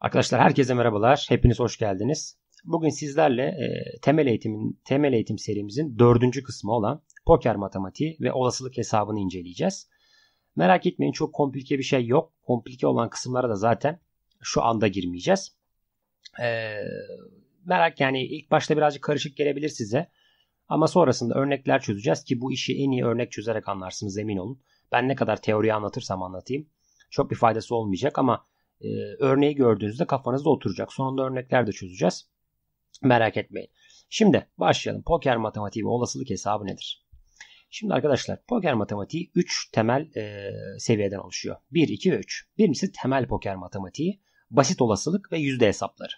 Arkadaşlar herkese merhabalar. Hepiniz hoş geldiniz. Bugün sizlerle e, temel eğitimin temel eğitim serimizin dördüncü kısmı olan poker matematiği ve olasılık hesabını inceleyeceğiz. Merak etmeyin çok komplike bir şey yok. Komplike olan kısımlara da zaten şu anda girmeyeceğiz. E, merak yani ilk başta birazcık karışık gelebilir size. Ama sonrasında örnekler çözeceğiz ki bu işi en iyi örnek çözerek anlarsınız emin olun. Ben ne kadar teoriyi anlatırsam anlatayım çok bir faydası olmayacak ama e, örneği gördüğünüzde kafanızda oturacak. Sonunda örnekler de çözeceğiz. Merak etmeyin. Şimdi başlayalım. Poker matematiği ve olasılık hesabı nedir? Şimdi arkadaşlar poker matematiği 3 temel e, seviyeden oluşuyor. 1, 2 ve 3. Birincisi temel poker matematiği, basit olasılık ve yüzde hesapları.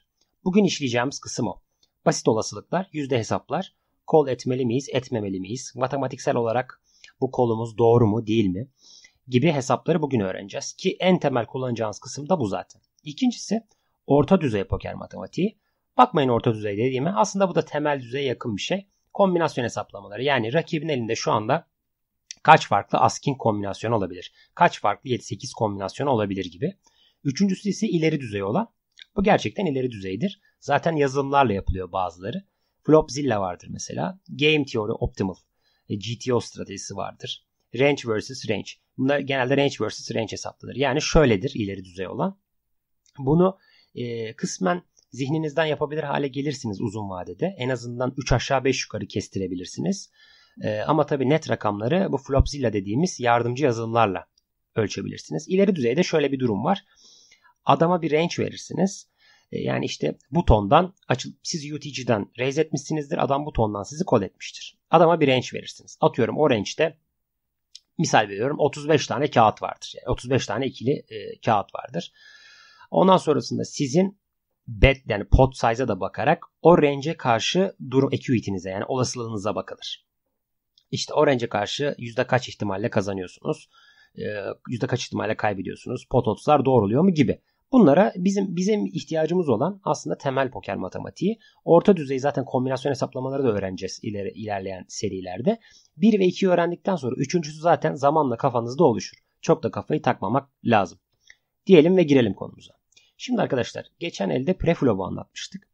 Bugün işleyeceğimiz kısım o. Basit olasılıklar, yüzde hesaplar. Kol etmeli miyiz, etmemeli miyiz? Matematiksel olarak bu kolumuz doğru mu, değil mi? gibi hesapları bugün öğreneceğiz ki en temel kullanacağınız kısım da bu zaten. İkincisi orta düzey poker matematiği. Bakmayın orta düzey dediğime aslında bu da temel düzeye yakın bir şey. Kombinasyon hesaplamaları yani rakibin elinde şu anda kaç farklı asking kombinasyon olabilir? Kaç farklı 7-8 kombinasyon olabilir gibi. Üçüncüsü ise ileri düzey olan. Bu gerçekten ileri düzeydir. Zaten yazılımlarla yapılıyor bazıları. Flopzilla vardır mesela. Game Theory Optimal. E, GTO stratejisi vardır. Range vs. Range. Bunlar genelde range versus range hesaplanır. Yani şöyledir ileri düzey olan. Bunu e, kısmen zihninizden yapabilir hale gelirsiniz uzun vadede. En azından 3 aşağı 5 yukarı kestirebilirsiniz. E, ama tabii net rakamları bu Flopzilla dediğimiz yardımcı yazılımlarla ölçebilirsiniz. İleri düzeyde şöyle bir durum var. Adama bir range verirsiniz. E, yani işte butondan açılıp siz UTG'den raise etmişsinizdir. Adam butondan sizi kod etmiştir. Adama bir range verirsiniz. Atıyorum o range'de misal veriyorum 35 tane kağıt vardır. Yani 35 tane ikili e, kağıt vardır. Ondan sonrasında sizin bet yani pot size'a da bakarak o range'e karşı durum equity'nize yani olasılığınıza bakılır. İşte o range'e karşı yüzde kaç ihtimalle kazanıyorsunuz? E, yüzde kaç ihtimalle kaybediyorsunuz? Pot 30'lar doğruluyor mu gibi. Bunlara bizim bizim ihtiyacımız olan aslında temel poker matematiği. Orta düzey zaten kombinasyon hesaplamaları da öğreneceğiz ileri, ilerleyen serilerde. 1 ve 2'yi öğrendikten sonra üçüncüsü zaten zamanla kafanızda oluşur. Çok da kafayı takmamak lazım. Diyelim ve girelim konumuza. Şimdi arkadaşlar geçen elde preflop'u anlatmıştık.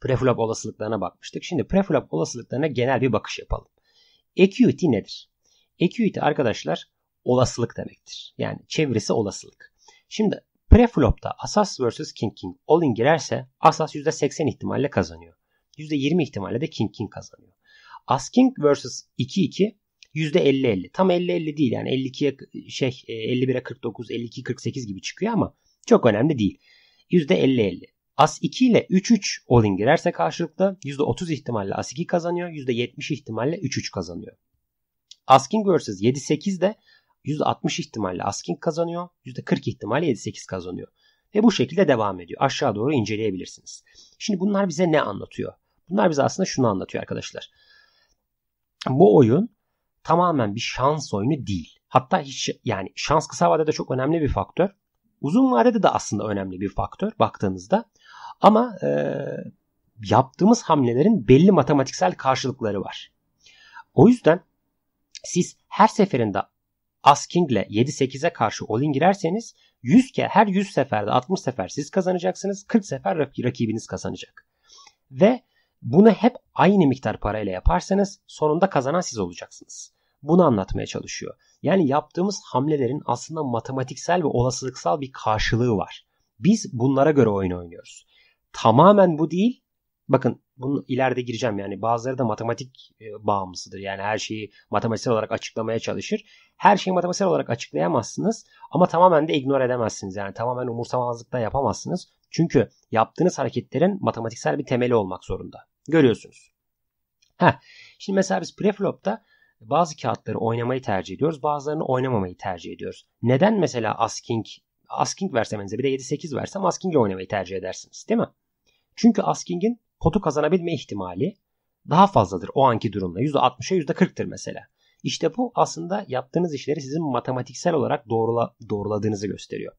Preflop olasılıklarına bakmıştık. Şimdi preflop olasılıklarına genel bir bakış yapalım. Equity nedir? Equity arkadaşlar olasılık demektir. Yani çevresi olasılık. Şimdi Preflop'ta Asas vs King King all in girerse Asas %80 ihtimalle kazanıyor. %20 ihtimalle de King King kazanıyor. As King vs 2-2 %50-50. Tam 50-50 değil yani 52'ye şey 51'e 49, 52-48 gibi çıkıyor ama çok önemli değil. %50-50. As 2 ile 3-3 all-in girerse karşılıklı %30 ihtimalle As 2 kazanıyor. %70 ihtimalle 3-3 kazanıyor. As King vs 7-8 de %60 ihtimalle Asking kazanıyor. %40 ihtimalle 7-8 kazanıyor. Ve bu şekilde devam ediyor. Aşağı doğru inceleyebilirsiniz. Şimdi bunlar bize ne anlatıyor? Bunlar bize aslında şunu anlatıyor arkadaşlar. Bu oyun tamamen bir şans oyunu değil. Hatta hiç yani şans kısa vadede çok önemli bir faktör. Uzun vadede de aslında önemli bir faktör baktığınızda. Ama e, yaptığımız hamlelerin belli matematiksel karşılıkları var. O yüzden siz her seferinde Asking'le 7-8'e karşı all-in girerseniz 100 ke her 100 seferde 60 sefer siz kazanacaksınız. 40 sefer rakibiniz kazanacak. Ve bunu hep aynı miktar parayla yaparsanız sonunda kazanan siz olacaksınız. Bunu anlatmaya çalışıyor. Yani yaptığımız hamlelerin aslında matematiksel ve olasılıksal bir karşılığı var. Biz bunlara göre oyun oynuyoruz. Tamamen bu değil. Bakın bunu ileride gireceğim yani bazıları da matematik e, bağımlısıdır. Yani her şeyi matematiksel olarak açıklamaya çalışır. Her şeyi matematiksel olarak açıklayamazsınız ama tamamen de ignore edemezsiniz. Yani tamamen umursamazlıkla yapamazsınız. Çünkü yaptığınız hareketlerin matematiksel bir temeli olmak zorunda. Görüyorsunuz. Heh. Şimdi mesela biz preflop'ta bazı kağıtları oynamayı tercih ediyoruz. Bazılarını oynamamayı tercih ediyoruz. Neden mesela asking asking versemenize bir de 7-8 versem askingi oynamayı tercih edersiniz değil mi? Çünkü asking'in potu kazanabilme ihtimali daha fazladır o anki durumla. %60'a %40'tır mesela. İşte bu aslında yaptığınız işleri sizin matematiksel olarak doğrula, doğruladığınızı gösteriyor.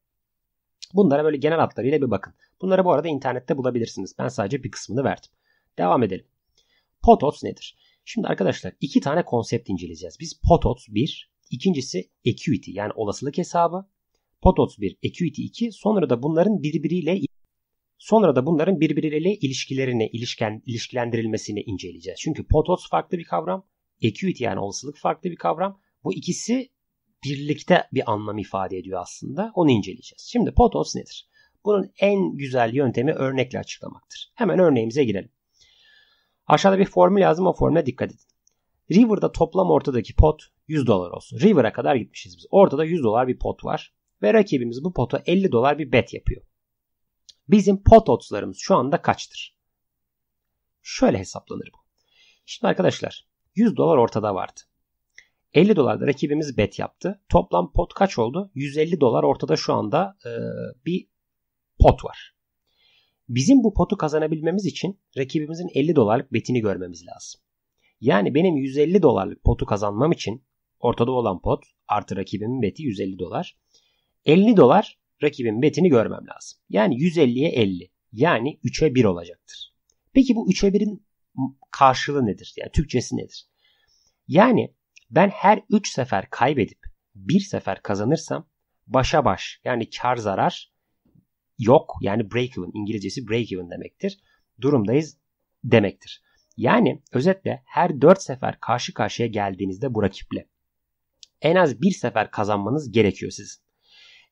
Bunlara böyle genel hatlarıyla bir bakın. Bunları bu arada internette bulabilirsiniz. Ben sadece bir kısmını verdim. Devam edelim. Potots nedir? Şimdi arkadaşlar iki tane konsept inceleyeceğiz. Biz Potots 1, ikincisi Equity yani olasılık hesabı. Potots 1, Equity 2 sonra da bunların birbiriyle Sonra da bunların birbirleriyle ilişkilerini, ilişken, ilişkilendirilmesini inceleyeceğiz. Çünkü potos farklı bir kavram, acuity yani olasılık farklı bir kavram. Bu ikisi birlikte bir anlam ifade ediyor aslında. Onu inceleyeceğiz. Şimdi potos nedir? Bunun en güzel yöntemi örnekle açıklamaktır. Hemen örneğimize girelim. Aşağıda bir formül yazdım o formüle dikkat edin. River'da toplam ortadaki pot 100 dolar olsun. River'a kadar gitmişiz biz. Ortada 100 dolar bir pot var. Ve rakibimiz bu pota 50 dolar bir bet yapıyor. Bizim pot odds'larımız şu anda kaçtır? Şöyle hesaplanır bu. Şimdi arkadaşlar 100 dolar ortada vardı. 50 dolarda rakibimiz bet yaptı. Toplam pot kaç oldu? 150 dolar ortada şu anda e, bir pot var. Bizim bu potu kazanabilmemiz için rakibimizin 50 dolarlık betini görmemiz lazım. Yani benim 150 dolarlık potu kazanmam için ortada olan pot artı rakibimin beti 150 dolar. 50 dolar rakibin betini görmem lazım. Yani 150'ye 50. Yani 3'e 1 olacaktır. Peki bu 3'e 1'in karşılığı nedir? Yani Türkçesi nedir? Yani ben her 3 sefer kaybedip bir sefer kazanırsam başa baş yani kar zarar yok. Yani break even İngilizcesi break even demektir. Durumdayız demektir. Yani özetle her 4 sefer karşı karşıya geldiğinizde bu rakiple en az bir sefer kazanmanız gerekiyor sizin.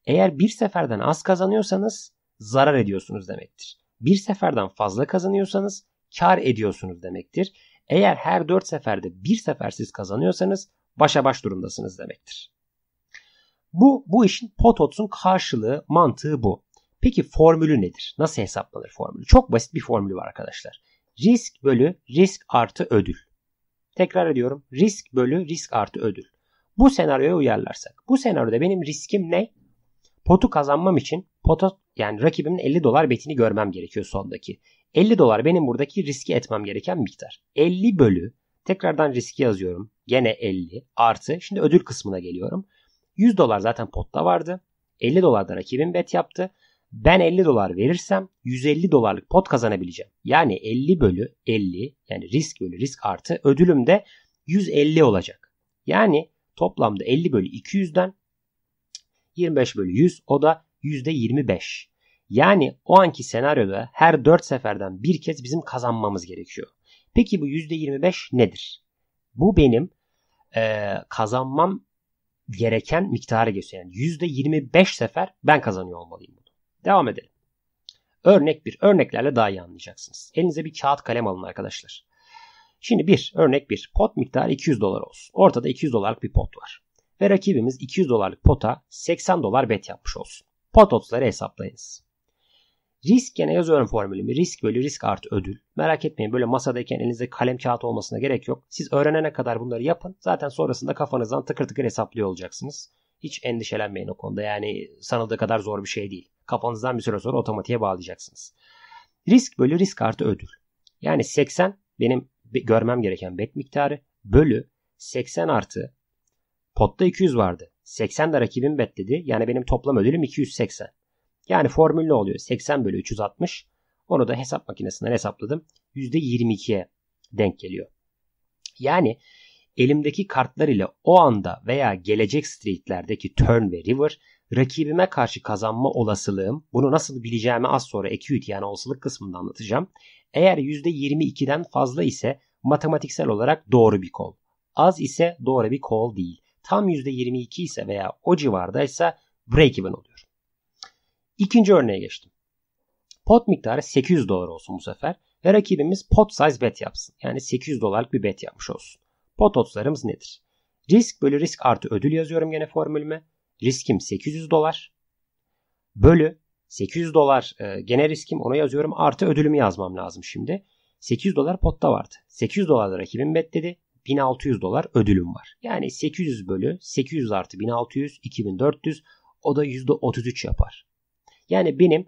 Eğer bir seferden az kazanıyorsanız zarar ediyorsunuz demektir. Bir seferden fazla kazanıyorsanız kar ediyorsunuz demektir. Eğer her dört seferde bir sefer siz kazanıyorsanız başa baş durumdasınız demektir. Bu, bu işin Potot'sun karşılığı, mantığı bu. Peki formülü nedir? Nasıl hesaplanır formülü? Çok basit bir formülü var arkadaşlar. Risk bölü risk artı ödül. Tekrar ediyorum. Risk bölü risk artı ödül. Bu senaryoya uyarlarsak. Bu senaryoda benim riskim ne? Potu kazanmam için pota yani rakibimin 50 dolar betini görmem gerekiyor sondaki. 50 dolar benim buradaki riski etmem gereken miktar. 50 bölü tekrardan riski yazıyorum. Gene 50 artı şimdi ödül kısmına geliyorum. 100 dolar zaten potta vardı. 50 dolar da rakibim bet yaptı. Ben 50 dolar verirsem 150 dolarlık pot kazanabileceğim. Yani 50 bölü 50 yani risk bölü risk artı ödülüm de 150 olacak. Yani toplamda 50 bölü 200'den 25 bölü 100 o da %25. Yani o anki senaryoda her 4 seferden bir kez bizim kazanmamız gerekiyor. Peki bu %25 nedir? Bu benim e, kazanmam gereken miktarı gösteriyor. Yani %25 sefer ben kazanıyor olmalıyım bunu. Devam edelim. Örnek bir. Örneklerle daha iyi anlayacaksınız. Elinize bir kağıt kalem alın arkadaşlar. Şimdi bir. Örnek bir. Pot miktarı 200 dolar olsun. Ortada 200 dolarlık bir pot var ve rakibimiz 200 dolarlık pota 80 dolar bet yapmış olsun. Pot oddsları hesaplayınız. Risk gene yazıyorum formülümü. Risk bölü risk artı ödül. Merak etmeyin böyle masadayken elinizde kalem kağıt olmasına gerek yok. Siz öğrenene kadar bunları yapın. Zaten sonrasında kafanızdan tıkır tıkır hesaplıyor olacaksınız. Hiç endişelenmeyin o konuda. Yani sanıldığı kadar zor bir şey değil. Kafanızdan bir süre sonra otomatiğe bağlayacaksınız. Risk bölü risk artı ödül. Yani 80 benim görmem gereken bet miktarı bölü 80 artı Potta 200 vardı. 80 de rakibim betledi. Yani benim toplam ödülüm 280. Yani formülle oluyor. 80 bölü 360. Onu da hesap makinesinden hesapladım. %22'ye denk geliyor. Yani elimdeki kartlar ile o anda veya gelecek streetlerdeki turn ve river rakibime karşı kazanma olasılığım bunu nasıl bileceğimi az sonra equity yani olasılık kısmında anlatacağım. Eğer %22'den fazla ise matematiksel olarak doğru bir kol. Az ise doğru bir kol değil tam %22 ise veya o civardaysa break even oluyor. İkinci örneğe geçtim. Pot miktarı 800 dolar olsun bu sefer ve rakibimiz pot size bet yapsın. Yani 800 dolarlık bir bet yapmış olsun. Pot oddslarımız nedir? Risk bölü risk artı ödül yazıyorum gene formülüme. Riskim 800 dolar bölü 800 dolar e, genel riskim onu yazıyorum artı ödülümü yazmam lazım şimdi. 800 dolar potta vardı. 800 dolar rakibim bet dedi. 1600 dolar ödülüm var. Yani 800 bölü 800 artı 1600 2400 o da %33 yapar. Yani benim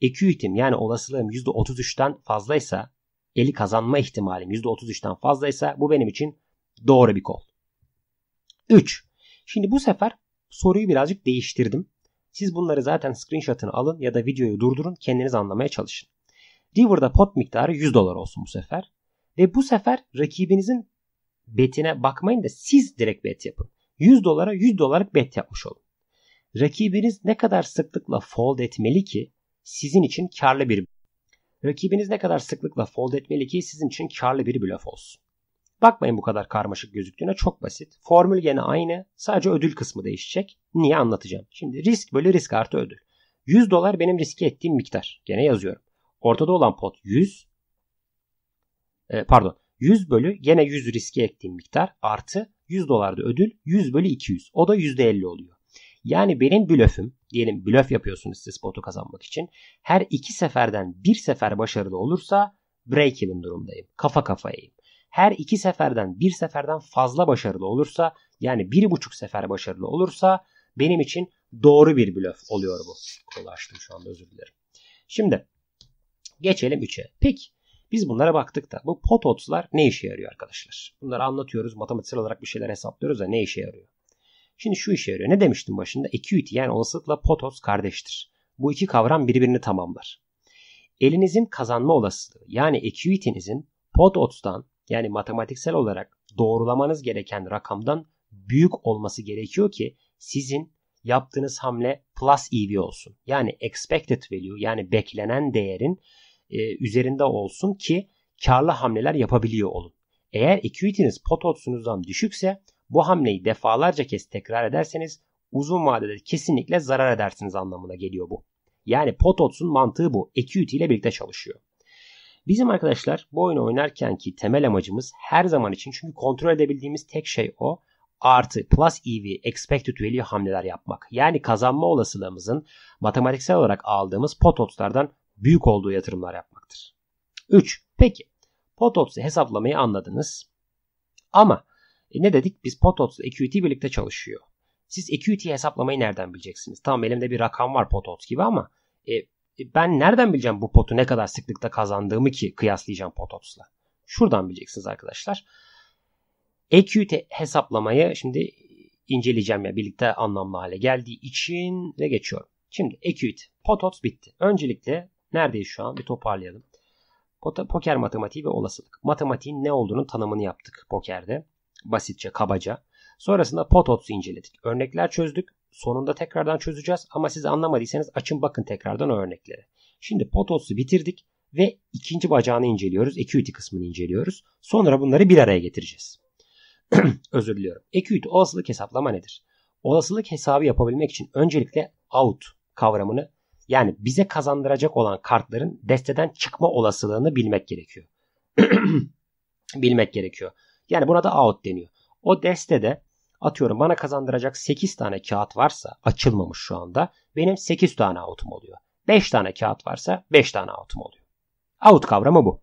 equity'm yani olasılığım %33'ten fazlaysa eli kazanma ihtimalim %33'ten fazlaysa bu benim için doğru bir kol. 3. Şimdi bu sefer soruyu birazcık değiştirdim. Siz bunları zaten screenshot'ını alın ya da videoyu durdurun kendiniz anlamaya çalışın. River'da pot miktarı 100 dolar olsun bu sefer. Ve bu sefer rakibinizin betine bakmayın da siz direkt bet yapın. 100 dolara 100 dolarlık bet yapmış olun. Rakibiniz ne kadar sıklıkla fold etmeli ki sizin için karlı bir Rakibiniz ne kadar sıklıkla fold etmeli ki sizin için karlı bir blöf olsun. Bakmayın bu kadar karmaşık gözüktüğüne çok basit. Formül gene aynı. Sadece ödül kısmı değişecek. Niye anlatacağım. Şimdi risk böyle risk artı ödül. 100 dolar benim riske ettiğim miktar. Gene yazıyorum. Ortada olan pot 100. E, pardon. 100 bölü yine 100 riske ektiğim miktar artı 100 dolarda ödül 100 bölü 200. O da %50 oluyor. Yani benim blöfüm, diyelim blöf yapıyorsunuz siz spotu kazanmak için. Her iki seferden bir sefer başarılı olursa break even durumdayım. Kafa kafayayım. Her iki seferden bir seferden fazla başarılı olursa yani bir buçuk sefer başarılı olursa benim için doğru bir blöf oluyor bu. Kolu şu anda özür dilerim. Şimdi geçelim 3'e. Peki biz bunlara baktık da bu pot odds'lar ne işe yarıyor arkadaşlar? Bunları anlatıyoruz, matematiksel olarak bir şeyler hesaplıyoruz da ne işe yarıyor? Şimdi şu işe yarıyor. Ne demiştim başında? Equity yani olasılıkla pot odds kardeştir. Bu iki kavram birbirini tamamlar. Elinizin kazanma olasılığı yani equity'nizin pot odds'tan yani matematiksel olarak doğrulamanız gereken rakamdan büyük olması gerekiyor ki sizin yaptığınız hamle plus EV olsun. Yani expected value yani beklenen değerin e, üzerinde olsun ki karlı hamleler yapabiliyor olun. Eğer equity'niz pot odds'unuzdan düşükse bu hamleyi defalarca kez tekrar ederseniz uzun vadede kesinlikle zarar edersiniz anlamına geliyor bu. Yani pot odds'un mantığı bu. Equity ile birlikte çalışıyor. Bizim arkadaşlar bu oyunu oynarken ki temel amacımız her zaman için çünkü kontrol edebildiğimiz tek şey o artı plus EV expected value hamleler yapmak. Yani kazanma olasılığımızın matematiksel olarak aldığımız pot odds'lardan büyük olduğu yatırımlar yapmaktır. 3. Peki pototsu hesaplamayı anladınız. Ama e ne dedik? Biz Potops'la EQUITY birlikte çalışıyor. Siz EQUITY hesaplamayı nereden bileceksiniz? Tamam elimde bir rakam var Potops gibi ama e, e, ben nereden bileceğim bu potu ne kadar sıklıkta kazandığımı ki kıyaslayacağım pototsla? Şuradan bileceksiniz arkadaşlar. EQUITY hesaplamayı şimdi inceleyeceğim ya birlikte anlamlı hale geldiği için ve geçiyorum. Şimdi EQUITY potots bitti. Öncelikle Neredeyiz şu an? Bir toparlayalım. Poker matematiği ve olasılık. Matematiğin ne olduğunu tanımını yaptık pokerde. Basitçe, kabaca. Sonrasında pot odds'u inceledik. Örnekler çözdük. Sonunda tekrardan çözeceğiz ama siz anlamadıysanız açın bakın tekrardan o örnekleri. Şimdi pot odds'u bitirdik ve ikinci bacağını inceliyoruz. Equity kısmını inceliyoruz. Sonra bunları bir araya getireceğiz. Özür diliyorum. Equity olasılık hesaplama nedir? Olasılık hesabı yapabilmek için öncelikle out kavramını yani bize kazandıracak olan kartların desteden çıkma olasılığını bilmek gerekiyor. bilmek gerekiyor. Yani buna da out deniyor. O destede atıyorum bana kazandıracak 8 tane kağıt varsa açılmamış şu anda benim 8 tane out'um oluyor. 5 tane kağıt varsa 5 tane out'um oluyor. Out kavramı bu.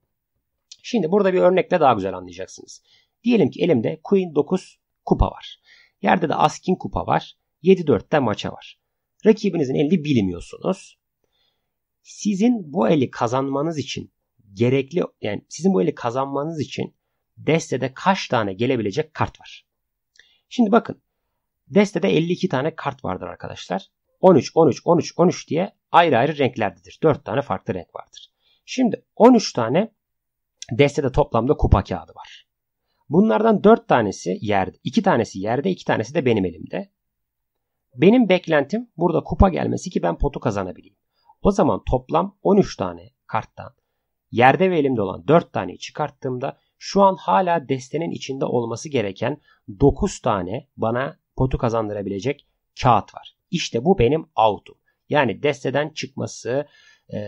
Şimdi burada bir örnekle daha güzel anlayacaksınız. Diyelim ki elimde Queen 9 kupa var. Yerde de Askin kupa var. 7-4'te maça var. Rakibinizin elini bilmiyorsunuz. Sizin bu eli kazanmanız için gerekli yani sizin bu eli kazanmanız için destede kaç tane gelebilecek kart var? Şimdi bakın. Destede 52 tane kart vardır arkadaşlar. 13, 13, 13, 13 diye ayrı ayrı renklerdedir. 4 tane farklı renk vardır. Şimdi 13 tane destede toplamda kupa kağıdı var. Bunlardan 4 tanesi yerde, 2 tanesi yerde, 2 tanesi de benim elimde. Benim beklentim burada kupa gelmesi ki ben potu kazanabileyim. O zaman toplam 13 tane karttan yerde ve elimde olan 4 taneyi çıkarttığımda şu an hala destenin içinde olması gereken 9 tane bana potu kazandırabilecek kağıt var. İşte bu benim out'um. Yani desteden çıkması e,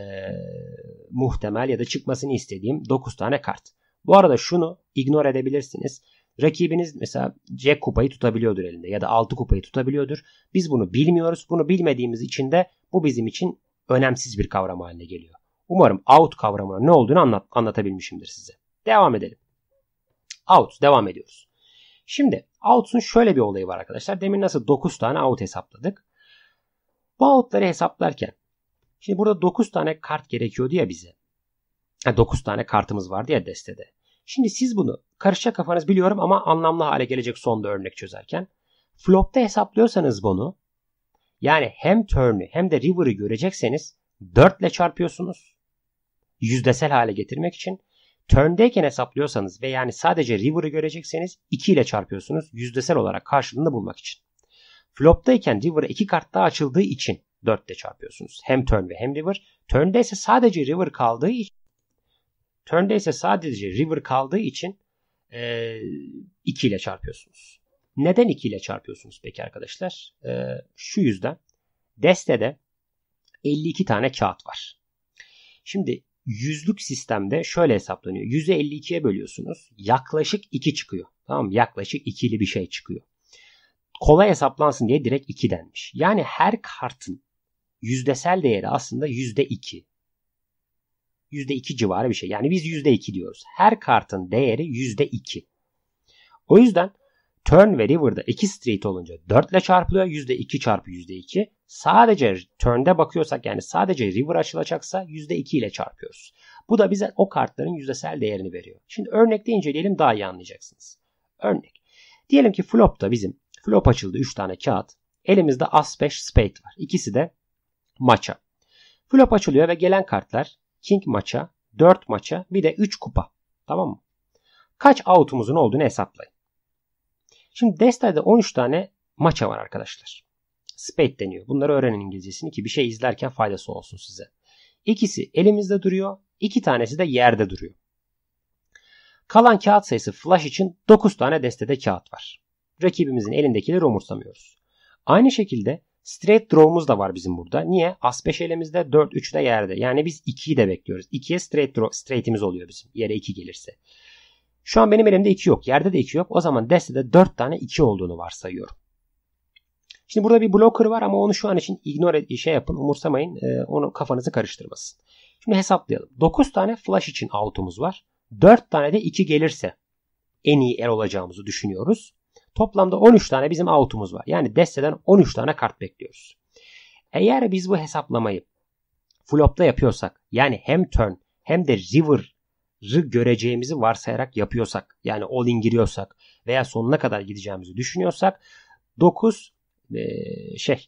muhtemel ya da çıkmasını istediğim 9 tane kart. Bu arada şunu ignore edebilirsiniz. Rakibiniz mesela C kupayı tutabiliyordur elinde ya da 6 kupayı tutabiliyordur. Biz bunu bilmiyoruz. Bunu bilmediğimiz için de bu bizim için önemsiz bir kavram haline geliyor. Umarım out kavramının ne olduğunu anlat anlatabilmişimdir size. Devam edelim. Out devam ediyoruz. Şimdi out'un şöyle bir olayı var arkadaşlar. Demin nasıl 9 tane out hesapladık. Bu out'ları hesaplarken şimdi burada 9 tane kart gerekiyordu ya bize. 9 tane kartımız vardı ya destede. Şimdi siz bunu karışacak kafanız biliyorum ama anlamlı hale gelecek sonda örnek çözerken. Flop'ta hesaplıyorsanız bunu yani hem turn'ü hem de river'ı görecekseniz 4 ile çarpıyorsunuz. Yüzdesel hale getirmek için. Turn'deyken hesaplıyorsanız ve yani sadece river'ı görecekseniz 2 ile çarpıyorsunuz yüzdesel olarak karşılığını bulmak için. Flop'tayken river'a 2 kart daha açıldığı için 4 ile çarpıyorsunuz. Hem turn ve hem river. Turn'de ise sadece river kaldığı için Turn'de ise sadece River kaldığı için e, 2 ile çarpıyorsunuz. Neden 2 ile çarpıyorsunuz peki arkadaşlar? E, şu yüzden destede 52 tane kağıt var. Şimdi yüzlük sistemde şöyle hesaplanıyor. 100'ü 52'ye bölüyorsunuz. Yaklaşık 2 çıkıyor. Tamam mı? Yaklaşık 2'li bir şey çıkıyor. Kolay hesaplansın diye direkt 2 denmiş. Yani her kartın yüzdesel değeri aslında %2. %2 civarı bir şey. Yani biz %2 diyoruz. Her kartın değeri %2. O yüzden turn ve river'da 2 straight olunca 4 ile çarpılıyor. %2 çarpı %2. Sadece turn'de bakıyorsak yani sadece river açılacaksa %2 ile çarpıyoruz. Bu da bize o kartların yüzdesel değerini veriyor. Şimdi örnekte inceleyelim daha iyi anlayacaksınız. Örnek. Diyelim ki flop'ta bizim flop açıldı 3 tane kağıt. Elimizde as 5 spade var. İkisi de maça. Flop açılıyor ve gelen kartlar king maça, 4 maça bir de 3 kupa. Tamam mı? Kaç out'umuzun olduğunu hesaplayın. Şimdi Desta'da 13 tane maça var arkadaşlar. Spade deniyor. Bunları öğrenin İngilizcesini ki bir şey izlerken faydası olsun size. İkisi elimizde duruyor. iki tanesi de yerde duruyor. Kalan kağıt sayısı flash için 9 tane destede kağıt var. Rakibimizin elindekileri umursamıyoruz. Aynı şekilde Straight draw'umuz da var bizim burada. Niye? As 5 elimizde 4 3 de yerde. Yani biz 2'yi de bekliyoruz. 2'ye straight draw, straight'imiz oluyor bizim. Yere 2 gelirse. Şu an benim elimde 2 yok. Yerde de 2 yok. O zaman destede 4 tane 2 olduğunu varsayıyorum. Şimdi burada bir blocker var ama onu şu an için ignore şey yapın. Umursamayın. Ee, onu kafanızı karıştırmasın. Şimdi hesaplayalım. 9 tane flash için out'umuz var. 4 tane de 2 gelirse en iyi el olacağımızı düşünüyoruz. Toplamda 13 tane bizim out'umuz var. Yani desteden 13 tane kart bekliyoruz. Eğer biz bu hesaplamayı flop'ta yapıyorsak yani hem turn hem de river'ı göreceğimizi varsayarak yapıyorsak yani all in giriyorsak veya sonuna kadar gideceğimizi düşünüyorsak 9 ee, şey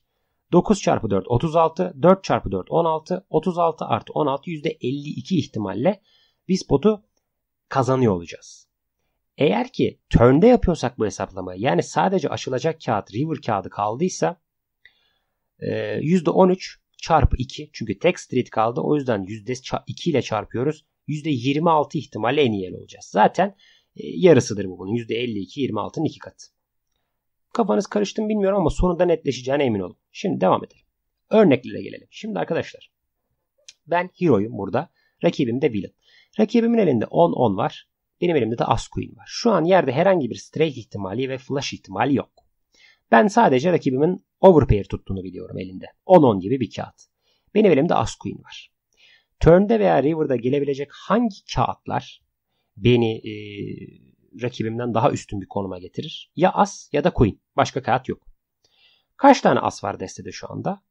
9 çarpı 4 36 4 çarpı 4 16 36 artı 16 %52 ihtimalle biz potu kazanıyor olacağız. Eğer ki turn'de yapıyorsak bu hesaplamayı yani sadece açılacak kağıt river kağıdı kaldıysa e, %13 çarpı 2 çünkü tek street kaldı o yüzden %2 ile çarpıyoruz. %26 ihtimalle en iyi el olacağız. Zaten e, yarısıdır bu bunun. %52 26'nın iki katı. Kafanız karıştı mı bilmiyorum ama sonunda netleşeceğine emin olun. Şimdi devam edelim. Örneklere gelelim. Şimdi arkadaşlar ben Hero'yum burada. Rakibim de Villain. Rakibimin elinde 10-10 var. Benim elimde de as queen var. Şu an yerde herhangi bir strike ihtimali ve flash ihtimali yok. Ben sadece rakibimin overpair tuttuğunu biliyorum elinde. 10-10 gibi bir kağıt. Benim elimde as queen var. Turn'de veya river'da gelebilecek hangi kağıtlar beni e, rakibimden daha üstün bir konuma getirir? Ya as ya da queen. Başka kağıt yok. Kaç tane as var destede şu anda?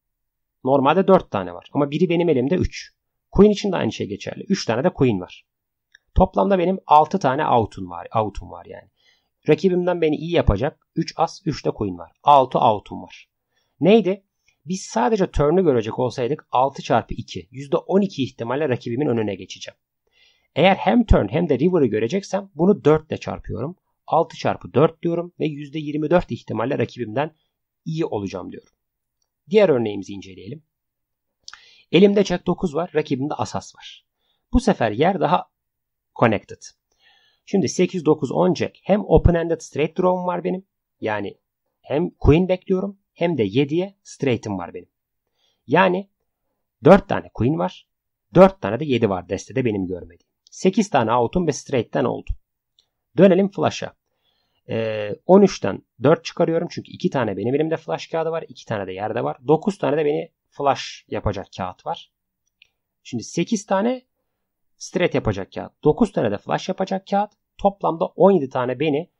Normalde 4 tane var ama biri benim elimde 3. Queen için de aynı şey geçerli. 3 tane de queen var. Toplamda benim 6 tane out'um var. Out'um var yani. Rakibimden beni iyi yapacak 3 as 3 de coin var. 6 out'um var. Neydi? Biz sadece turn'u görecek olsaydık 6 çarpı 2 %12 ihtimalle rakibimin önüne geçeceğim. Eğer hem turn hem de river'ı göreceksem bunu 4 ile çarpıyorum. 6 çarpı 4 diyorum ve %24 ihtimalle rakibimden iyi olacağım diyorum. Diğer örneğimizi inceleyelim. Elimde çek 9 var, rakibimde asas var. Bu sefer yer daha connected. Şimdi 8, 9, 10 jack. Hem open-ended straight draw'um var benim. Yani hem queen bekliyorum hem de 7'ye straight'im var benim. Yani 4 tane queen var. 4 tane de 7 var destede benim görmediğim. 8 tane out'um ve straight'ten oldu. Dönelim flash'a. Ee, 13'ten 4 çıkarıyorum çünkü 2 tane benim elimde flash kağıdı var. 2 tane de yerde var. 9 tane de beni flash yapacak kağıt var. Şimdi 8 tane stret yapacak kağıt. 9 tane de flash yapacak kağıt. Toplamda 17 tane beni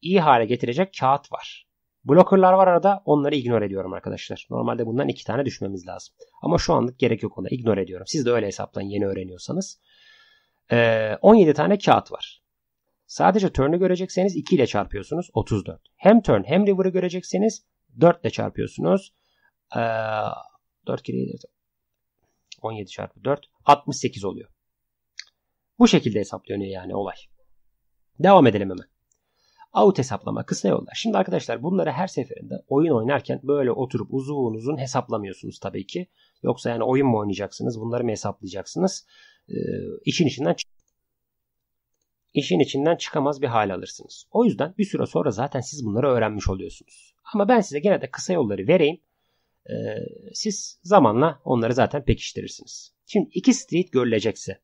iyi hale getirecek kağıt var. Blocker'lar var arada onları ignore ediyorum arkadaşlar. Normalde bundan 2 tane düşmemiz lazım. Ama şu anlık gerek yok ona ignore ediyorum. Siz de öyle hesaplayın yeni öğreniyorsanız. Ee, 17 tane kağıt var. Sadece turn'u görecekseniz 2 ile çarpıyorsunuz 34. Hem turn hem river'ı görecekseniz 4 ile çarpıyorsunuz. Ee, 4 kere 17 çarpı 4 68 oluyor. Bu şekilde hesaplanıyor yani olay. Devam edelim hemen. Out hesaplama, kısa yollar. Şimdi arkadaşlar bunları her seferinde oyun oynarken böyle oturup uzun uzun hesaplamıyorsunuz tabii ki. Yoksa yani oyun mu oynayacaksınız, bunları mı hesaplayacaksınız? Ee, işin içinden işin içinden çıkamaz bir hale alırsınız. O yüzden bir süre sonra zaten siz bunları öğrenmiş oluyorsunuz. Ama ben size gene de kısa yolları vereyim. Ee, siz zamanla onları zaten pekiştirirsiniz. Şimdi iki street görülecekse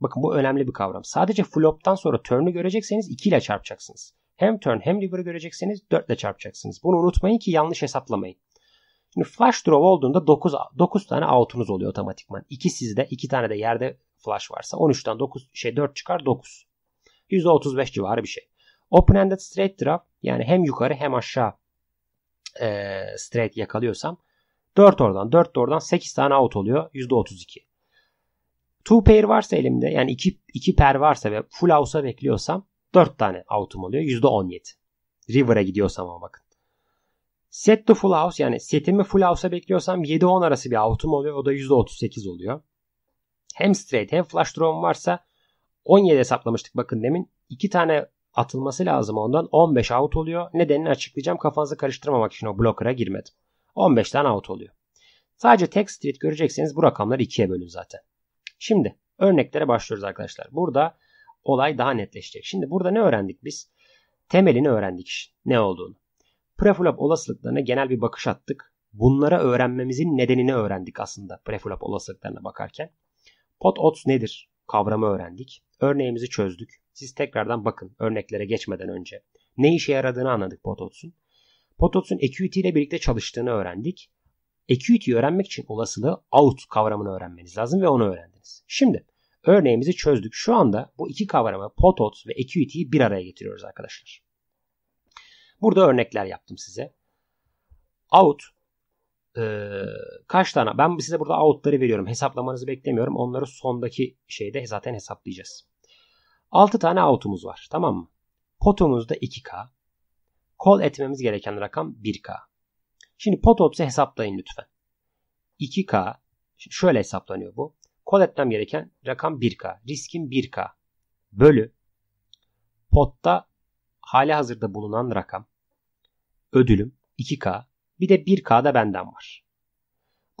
Bakın bu önemli bir kavram. Sadece flop'tan sonra turn'u görecekseniz 2 ile çarpacaksınız. Hem turn hem river'ı görecekseniz 4 ile çarpacaksınız. Bunu unutmayın ki yanlış hesaplamayın. Şimdi flash draw olduğunda 9, 9 tane out'unuz oluyor otomatikman. 2 sizde 2 tane de yerde flash varsa 13'ten 9 şey 4 çıkar 9. %35 civarı bir şey. Open-ended straight draw yani hem yukarı hem aşağı e, straight yakalıyorsam 4 oradan 4 oradan 8 tane out oluyor %32. 2 pair varsa elimde yani 2 iki pair varsa ve full house'a bekliyorsam 4 tane out'um oluyor. %17. River'a gidiyorsam ama bakın. Set to full house yani setimi full house'a bekliyorsam 7-10 arası bir out'um oluyor. O da %38 oluyor. Hem straight hem flush draw'um varsa 17 hesaplamıştık bakın demin. 2 tane atılması lazım ondan 15 out oluyor. Nedenini açıklayacağım kafanızı karıştırmamak için o blocker'a girmedim. 15 tane out oluyor. Sadece tek street görecekseniz bu rakamlar 2'ye bölün zaten. Şimdi örneklere başlıyoruz arkadaşlar. Burada olay daha netleşecek. Şimdi burada ne öğrendik biz? Temelini öğrendik işin ne olduğunu. Preflop olasılıklarına genel bir bakış attık. Bunlara öğrenmemizin nedenini öğrendik aslında preflop olasılıklarına bakarken. Pot odds nedir? Kavramı öğrendik. Örneğimizi çözdük. Siz tekrardan bakın örneklere geçmeden önce. Ne işe yaradığını anladık pot odds'un. Pot odds'un equity ile birlikte çalıştığını öğrendik. Acuity'yi öğrenmek için olasılığı out kavramını öğrenmeniz lazım ve onu öğrendiniz. Şimdi örneğimizi çözdük. Şu anda bu iki kavramı potot ve acuity'yi bir araya getiriyoruz arkadaşlar. Burada örnekler yaptım size. Out e, kaç tane? Ben size burada out'ları veriyorum. Hesaplamanızı beklemiyorum. Onları sondaki şeyde zaten hesaplayacağız. 6 tane out'umuz var. Tamam mı? Potumuzda 2K. Call etmemiz gereken rakam 1K. Şimdi Potops'u hesaplayın lütfen. 2K şöyle hesaplanıyor bu. Kol etmem gereken rakam 1K. Riskim 1K. Bölü potta hali hazırda bulunan rakam. Ödülüm 2K. Bir de 1K da benden var.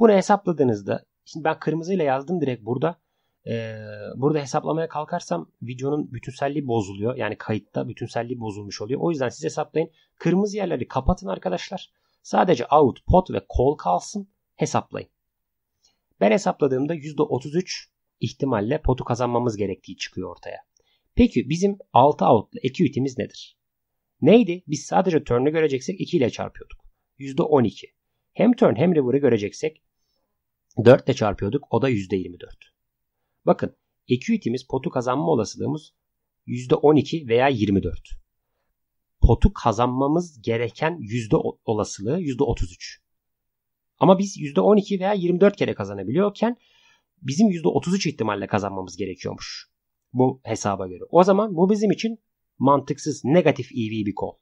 Bunu hesapladığınızda şimdi ben kırmızıyla yazdım direkt burada. Ee, burada hesaplamaya kalkarsam videonun bütünselliği bozuluyor. Yani kayıtta bütünselliği bozulmuş oluyor. O yüzden siz hesaplayın. Kırmızı yerleri kapatın arkadaşlar. Sadece out, pot ve call kalsın hesaplayın. Ben hesapladığımda %33 ihtimalle potu kazanmamız gerektiği çıkıyor ortaya. Peki bizim 6 out'lu equity'miz nedir? Neydi? Biz sadece turnı göreceksek 2 ile çarpıyorduk. %12. Hem turn hem river'ı göreceksek 4 ile çarpıyorduk. O da %24. Bakın equity'miz potu kazanma olasılığımız %12 veya 24 potu kazanmamız gereken yüzde olasılığı yüzde 33. Ama biz yüzde 12 veya 24 kere kazanabiliyorken bizim yüzde 33 ihtimalle kazanmamız gerekiyormuş bu hesaba göre. O zaman bu bizim için mantıksız negatif EV bir kol.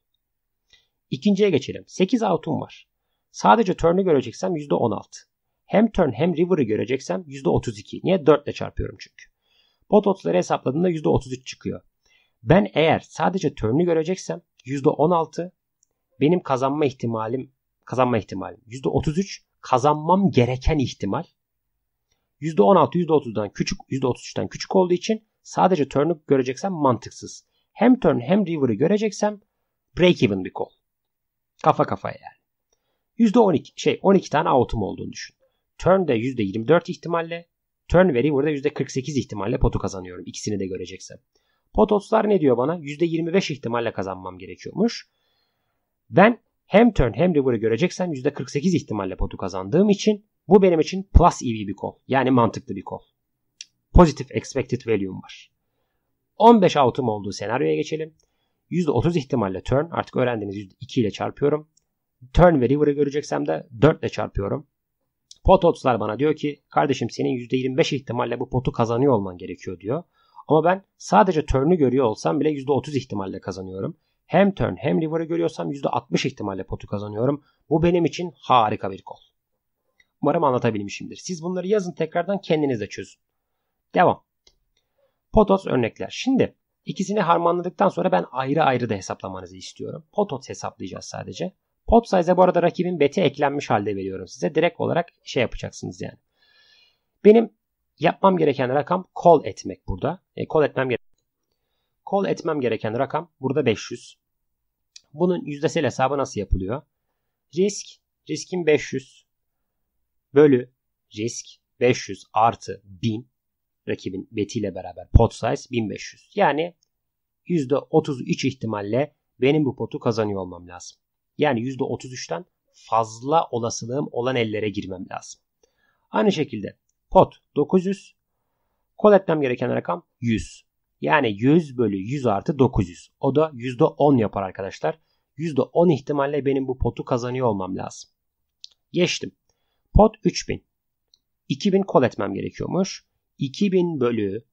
İkinciye geçelim. 8 out'um var. Sadece turn'ü göreceksem yüzde 16. Hem turn hem river'ı göreceksem yüzde 32. Niye? 4 ile çarpıyorum çünkü. Pot otları hesapladığında yüzde 33 çıkıyor. Ben eğer sadece turn'ü göreceksem %16 benim kazanma ihtimalim kazanma ihtimalim %33 kazanmam gereken ihtimal %16 %30'dan küçük %33'ten küçük olduğu için sadece turn'u göreceksem mantıksız. Hem turn hem river'ı göreceksem break even bir call. Kafa kafaya yani. %12 şey 12 tane out'um olduğunu düşün. Turn'de %24 ihtimalle, turn ve river'da %48 ihtimalle potu kazanıyorum ikisini de göreceksem. Potoslar ne diyor bana? %25 ihtimalle kazanmam gerekiyormuş. Ben hem turn hem river'ı göreceksem %48 ihtimalle potu kazandığım için bu benim için plus EV bir kol. Yani mantıklı bir kol. Pozitif expected value'm var. 15 out'um olduğu senaryoya geçelim. %30 ihtimalle turn. Artık öğrendiğiniz %2 ile çarpıyorum. Turn ve river'ı göreceksem de 4 ile çarpıyorum. Pot odds'lar bana diyor ki kardeşim senin %25 ihtimalle bu potu kazanıyor olman gerekiyor diyor. Ama ben sadece turn'ü görüyor olsam bile %30 ihtimalle kazanıyorum. Hem turn hem river'ı görüyorsam %60 ihtimalle potu kazanıyorum. Bu benim için harika bir kol. Umarım anlatabilmişimdir. Siz bunları yazın tekrardan kendiniz de çözün. Devam. Potos örnekler. Şimdi ikisini harmanladıktan sonra ben ayrı ayrı da hesaplamanızı istiyorum. Potos hesaplayacağız sadece. Pot size bu arada rakibin beti eklenmiş halde veriyorum size. Direkt olarak şey yapacaksınız yani. Benim Yapmam gereken rakam call etmek burada. E, call etmem gereken. Call etmem gereken rakam burada 500. Bunun yüzdesel hesabı nasıl yapılıyor? Risk, riskin 500 bölü risk 500 artı 1000 rakibin betiyle beraber pot size 1500. Yani %33 ihtimalle benim bu potu kazanıyor olmam lazım. Yani %33'ten fazla olasılığım olan ellere girmem lazım. Aynı şekilde pot 900. Kol etmem gereken rakam 100. Yani 100 bölü 100 artı 900. O da %10 yapar arkadaşlar. %10 ihtimalle benim bu potu kazanıyor olmam lazım. Geçtim. Pot 3000. 2000 kol etmem gerekiyormuş. 2000 bölü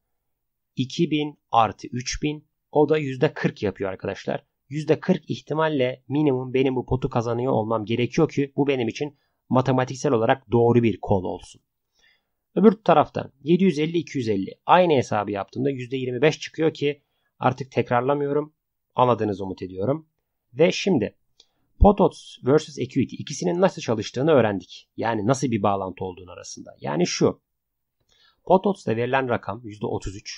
2000 artı 3000 o da %40 yapıyor arkadaşlar. %40 ihtimalle minimum benim bu potu kazanıyor olmam gerekiyor ki bu benim için matematiksel olarak doğru bir kol olsun. Öbür taraftan 750-250 aynı hesabı yaptığımda %25 çıkıyor ki artık tekrarlamıyorum. Anladığınızı umut ediyorum. Ve şimdi Potots vs. Equity ikisinin nasıl çalıştığını öğrendik. Yani nasıl bir bağlantı olduğunu arasında. Yani şu. Potots'ta verilen rakam %33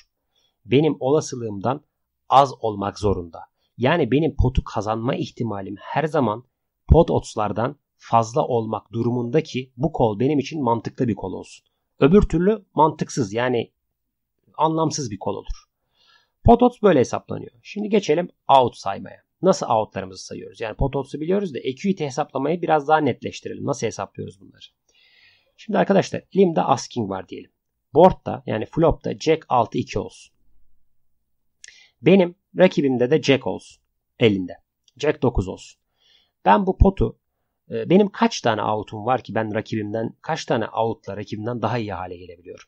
benim olasılığımdan az olmak zorunda. Yani benim potu kazanma ihtimalim her zaman pot odds'lardan fazla olmak durumunda ki bu kol benim için mantıklı bir kol olsun. Öbür türlü mantıksız yani anlamsız bir kol olur. Potots böyle hesaplanıyor. Şimdi geçelim out saymaya. Nasıl outlarımızı sayıyoruz? Yani Potots'u biliyoruz da equity hesaplamayı biraz daha netleştirelim. Nasıl hesaplıyoruz bunları? Şimdi arkadaşlar elimde asking var diyelim. Board'da yani flop'ta jack 6 2 olsun. Benim rakibimde de jack olsun elinde. Jack 9 olsun. Ben bu potu ee, benim kaç tane out'um var ki ben rakibimden kaç tane out'la rakibimden daha iyi hale gelebiliyorum?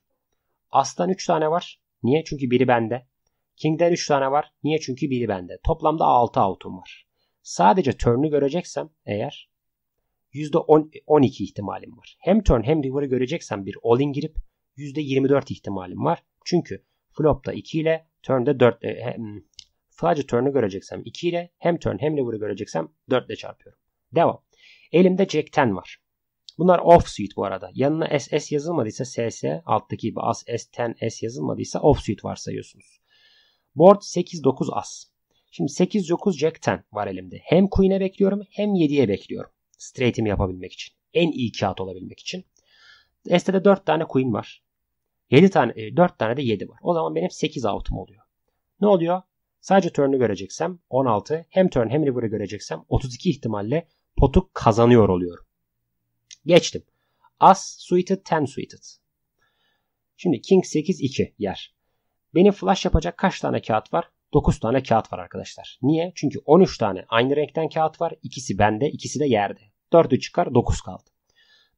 Aslan 3 tane var. Niye? Çünkü biri bende. King'den 3 tane var. Niye? Çünkü biri bende. Toplamda 6 out'um var. Sadece turn'u göreceksem eğer %12 ihtimalim var. Hem turn hem river'ı göreceksem bir all-in girip %24 ihtimalim var. Çünkü flop'ta 2 ile turnde 4 e, hem, sadece turn'u göreceksem 2 ile hem turn hem river'ı göreceksem 4 ile çarpıyorum. Devam. Elimde Jack 10 var. Bunlar offsuit bu arada. Yanına SS yazılmadıysa SS alttaki gibi as S10 S yazılmadıysa offsuit varsayıyorsunuz. Board 8-9 as. Şimdi 8-9 Jack 10 var elimde. Hem Queen'e bekliyorum hem 7'ye bekliyorum. Straight'imi yapabilmek için. En iyi kağıt olabilmek için. S'te de 4 tane Queen var. 7 tane 4 e, tane de 7 var. O zaman benim 8 out'um oluyor. Ne oluyor? Sadece turn'u göreceksem 16, hem turn hem river'ı göreceksem 32 ihtimalle potu kazanıyor oluyorum. Geçtim. As suited ten suited. Şimdi King 8 2 yer. Benim flash yapacak kaç tane kağıt var? 9 tane kağıt var arkadaşlar. Niye? Çünkü 13 tane aynı renkten kağıt var. İkisi bende, ikisi de yerde. 4'ü çıkar, 9 kaldı.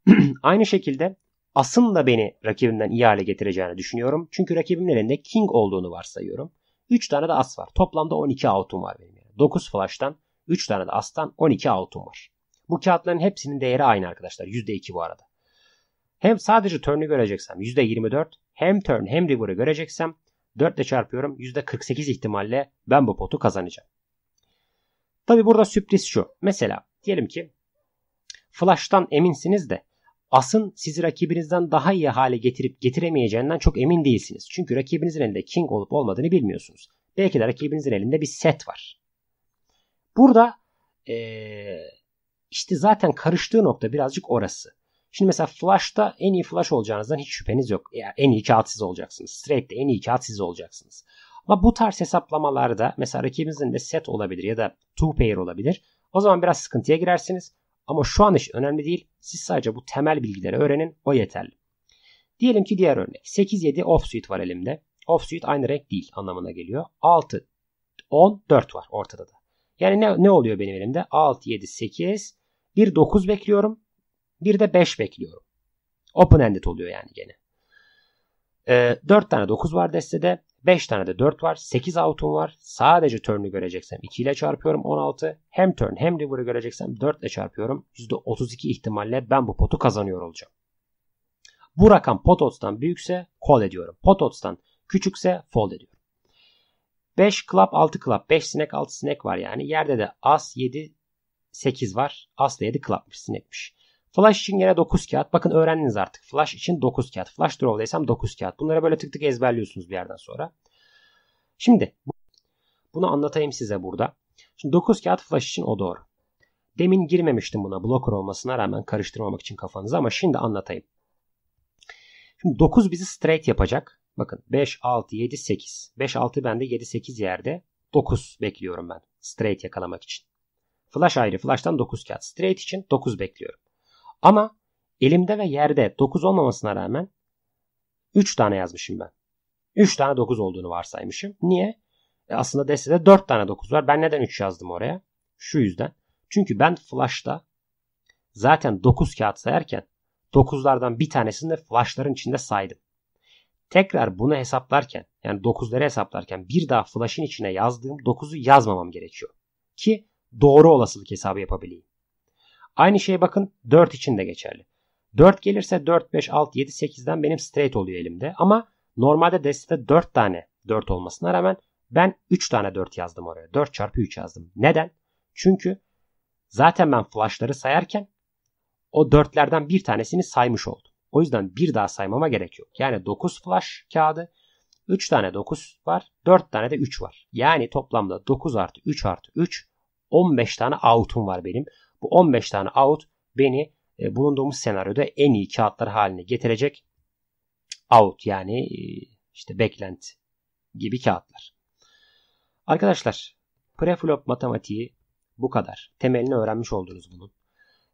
aynı şekilde As'ın da beni rakibimden iyi hale getireceğini düşünüyorum. Çünkü rakibimin elinde King olduğunu varsayıyorum. 3 tane de As var. Toplamda 12 out'um var benim. Yani. 9 flash'tan 3 tane de aslan 12 altın var. Bu kağıtların hepsinin değeri aynı arkadaşlar. %2 bu arada. Hem sadece turn'ü göreceksem %24 hem turn hem river'ı göreceksem 4 ile çarpıyorum %48 ihtimalle ben bu potu kazanacağım. Tabi burada sürpriz şu. Mesela diyelim ki flash'tan eminsiniz de asın sizi rakibinizden daha iyi hale getirip getiremeyeceğinden çok emin değilsiniz. Çünkü rakibinizin elinde king olup olmadığını bilmiyorsunuz. Belki de rakibinizin elinde bir set var. Burada ee, işte zaten karıştığı nokta birazcık orası. Şimdi mesela Flash'ta en iyi Flash olacağınızdan hiç şüpheniz yok. Yani en iyi kağıt siz olacaksınız. Straight'te en iyi kağıt siz olacaksınız. Ama bu tarz hesaplamalarda mesela rakibinizin de set olabilir ya da two pair olabilir. O zaman biraz sıkıntıya girersiniz. Ama şu an iş önemli değil. Siz sadece bu temel bilgileri öğrenin. O yeterli. Diyelim ki diğer örnek. 8-7 offsuit var elimde. Offsuit aynı renk değil anlamına geliyor. 6 10 4 var ortada da. Yani ne, ne oluyor benim elimde? 6, 7, 8, bir 9 bekliyorum. Bir de 5 bekliyorum. Open-ended oluyor yani gene. E, ee, 4 tane 9 var destede. 5 tane de 4 var. 8 out'um var. Sadece turn'ü göreceksem 2 ile çarpıyorum 16. Hem turn hem river'ı göreceksem 4 ile çarpıyorum. %32 ihtimalle ben bu potu kazanıyor olacağım. Bu rakam pot odds'tan büyükse call ediyorum. Pot odds'tan küçükse fold ediyorum. 5 club 6 club. 5 sinek 6 sinek var yani. Yerde de as 7 8 var. As da 7 clubmış sinekmiş. Flash için yine 9 kağıt. Bakın öğrendiniz artık. Flash için 9 kağıt. Flash draw'daysam 9 kağıt. Bunları böyle tık tık ezberliyorsunuz bir yerden sonra. Şimdi bunu anlatayım size burada. Şimdi 9 kağıt flash için o doğru. Demin girmemiştim buna blocker olmasına rağmen karıştırmamak için kafanızı ama şimdi anlatayım. Şimdi 9 bizi straight yapacak. Bakın 5, 6, 7, 8. 5, 6 bende 7, 8 yerde. 9 bekliyorum ben straight yakalamak için. Flash ayrı flash'tan 9 kağıt. Straight için 9 bekliyorum. Ama elimde ve yerde 9 olmamasına rağmen 3 tane yazmışım ben. 3 tane 9 olduğunu varsaymışım. Niye? E aslında destede 4 tane 9 var. Ben neden 3 yazdım oraya? Şu yüzden. Çünkü ben flash'ta zaten 9 kağıt sayarken 9'lardan bir tanesini de flash'ların içinde saydım tekrar bunu hesaplarken yani 9'ları hesaplarken bir daha flashın içine yazdığım 9'u yazmamam gerekiyor. Ki doğru olasılık hesabı yapabileyim. Aynı şey bakın 4 için de geçerli. 4 gelirse 4, 5, 6, 7, 8'den benim straight oluyor elimde. Ama normalde destede 4 tane 4 olmasına rağmen ben 3 tane 4 yazdım oraya. 4 çarpı 3 yazdım. Neden? Çünkü zaten ben flashları sayarken o 4'lerden bir tanesini saymış oldum. O yüzden bir daha saymama gerek yok. Yani 9 flash kağıdı 3 tane 9 var 4 tane de 3 var. Yani toplamda 9 artı 3 artı 3 15 tane out'um var benim. Bu 15 tane out beni e, bulunduğumuz senaryoda en iyi kağıtlar haline getirecek out yani e, işte beklenti gibi kağıtlar. Arkadaşlar preflop matematiği bu kadar. Temelini öğrenmiş oldunuz bunun.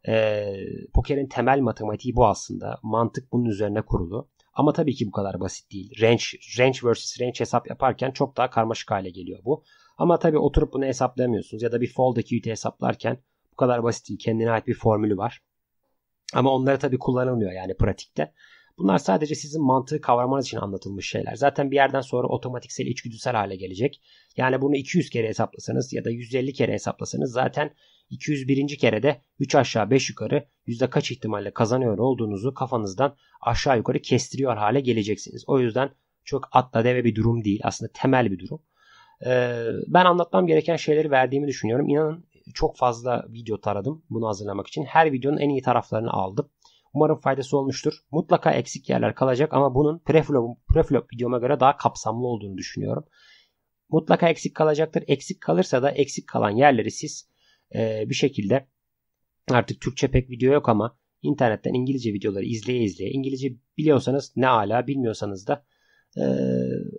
E, pokerin temel matematiği bu aslında. Mantık bunun üzerine kurulu. Ama tabii ki bu kadar basit değil. Range, range versus range hesap yaparken çok daha karmaşık hale geliyor bu. Ama tabii oturup bunu hesaplayamıyorsunuz. Ya da bir fold acuity hesaplarken bu kadar basit değil. Kendine ait bir formülü var. Ama onları tabii kullanılmıyor yani pratikte. Bunlar sadece sizin mantığı kavramanız için anlatılmış şeyler. Zaten bir yerden sonra otomatiksel içgüdüsel hale gelecek. Yani bunu 200 kere hesaplasanız ya da 150 kere hesaplasanız zaten 201. kerede 3 aşağı 5 yukarı yüzde kaç ihtimalle kazanıyor olduğunuzu kafanızdan aşağı yukarı kestiriyor hale geleceksiniz. O yüzden çok atla deve bir durum değil. Aslında temel bir durum. Ee, ben anlatmam gereken şeyleri verdiğimi düşünüyorum. İnanın çok fazla video taradım bunu hazırlamak için. Her videonun en iyi taraflarını aldım. Umarım faydası olmuştur. Mutlaka eksik yerler kalacak ama bunun preflop, preflop videoma göre daha kapsamlı olduğunu düşünüyorum. Mutlaka eksik kalacaktır. Eksik kalırsa da eksik kalan yerleri siz e, bir şekilde artık Türkçe pek video yok ama internetten İngilizce videoları izleye izleye İngilizce biliyorsanız ne ala bilmiyorsanız da e,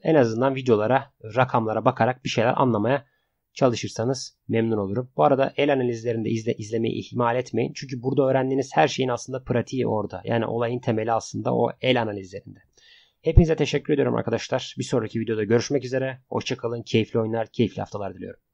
en azından videolara rakamlara bakarak bir şeyler anlamaya çalışırsanız memnun olurum. Bu arada el analizlerini de izle, izlemeyi ihmal etmeyin. Çünkü burada öğrendiğiniz her şeyin aslında pratiği orada. Yani olayın temeli aslında o el analizlerinde. Hepinize teşekkür ediyorum arkadaşlar. Bir sonraki videoda görüşmek üzere. Hoşçakalın. Keyifli oyunlar, keyifli haftalar diliyorum.